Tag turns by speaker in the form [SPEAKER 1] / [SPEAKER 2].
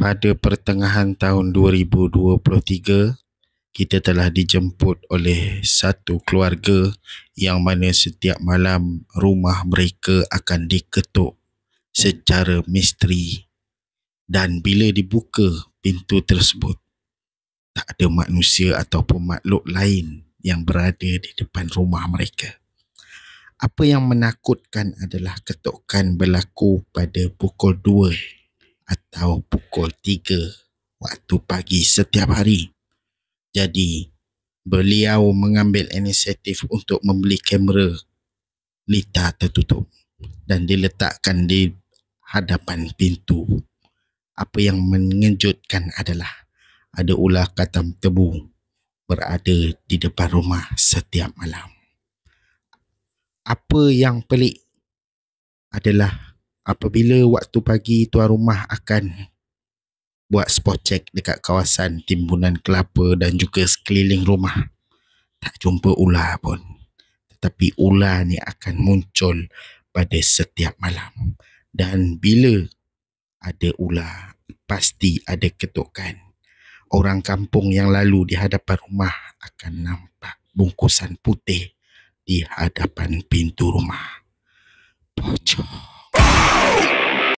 [SPEAKER 1] pada pertengahan tahun 2023 kita telah dijemput oleh satu keluarga yang mana setiap malam rumah mereka akan diketuk secara misteri dan bila dibuka pintu tersebut tak ada manusia ataupun makhluk lain yang berada di depan rumah mereka apa yang menakutkan adalah ketukan berlaku pada pukul 2 atau pukul 3 waktu pagi setiap hari. Jadi, beliau mengambil inisiatif untuk membeli kamera lita tertutup dan diletakkan di hadapan pintu. Apa yang mengejutkan adalah ada ular katam tebu berada di depan rumah setiap malam. Apa yang pelik adalah apabila waktu pagi tuan rumah akan buat spot check dekat kawasan timbunan kelapa dan juga sekeliling rumah. Tak jumpa ular pun. Tetapi ular ni akan muncul pada setiap malam. Dan bila ada ular, pasti ada ketukan. Orang kampung yang lalu di hadapan rumah akan nampak bungkusan putih di hadapan pintu rumah.